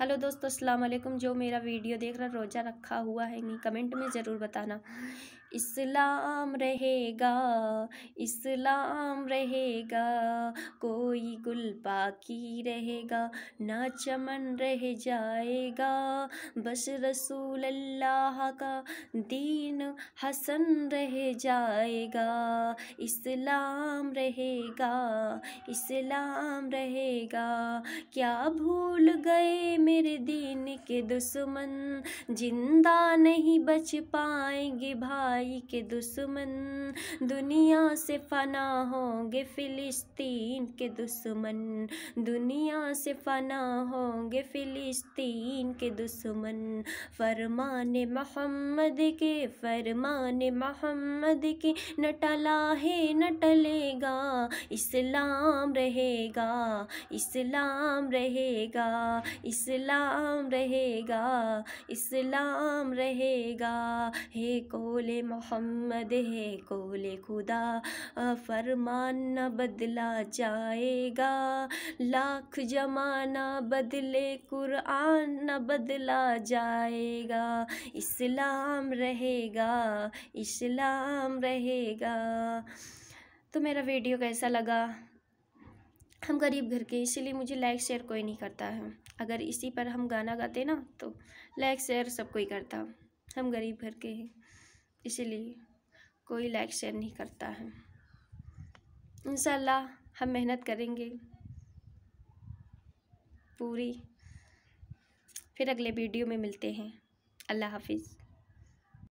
hello दोस्तों अस्सलाम वालेकुम जो मेरा वीडियो देख रहा रोज़ा रखा हुआ है नहीं कमेंट में ज़रूर बताना इस्लाम रहेगा इस्लाम रहेगा कोई गुल बाकी रहेगा ना चमन रह जाएगा बस रसूल अल्लाह का दीन हसन रह जाएगा इस्लाम रहेगा इस्लाम रहेगा क्या भूल गए मेरे दीन के दुश्मन जिंदा नहीं बच पाएंगे भाई के दुश्मन दुनिया से फना होंगे फिलिस्तीन के दुश्मन दुनिया से फना होंगे फिलिस्तीन के दुश्मन फरमान मोहम्मद के फरमान मोहम्मद के न टला है न टलेगा इस्लाम रहेगा इस्लाम रहेगा इस्लाम इस्लाम रहेगा इस्लाम रहेगा हे कोले मोहम्मद हे कोले खुदा फरमान न बदला जाएगा लाख जमाना बदले कुरान न बदला जाएगा इस्लाम रहेगा इस्लाम रहेगा तो मेरा वीडियो कैसा लगा हम गरीब घर के इसीलिए मुझे लाइक शेयर कोई नहीं करता है अगर इसी पर हम गाना गाते ना तो लाइक शेयर सब कोई करता हम गरीब घर के हैं इसीलिए कोई लाइक शेयर नहीं करता है इंशाल्लाह हम मेहनत करेंगे पूरी फिर अगले वीडियो में मिलते हैं अल्लाह हाफिज़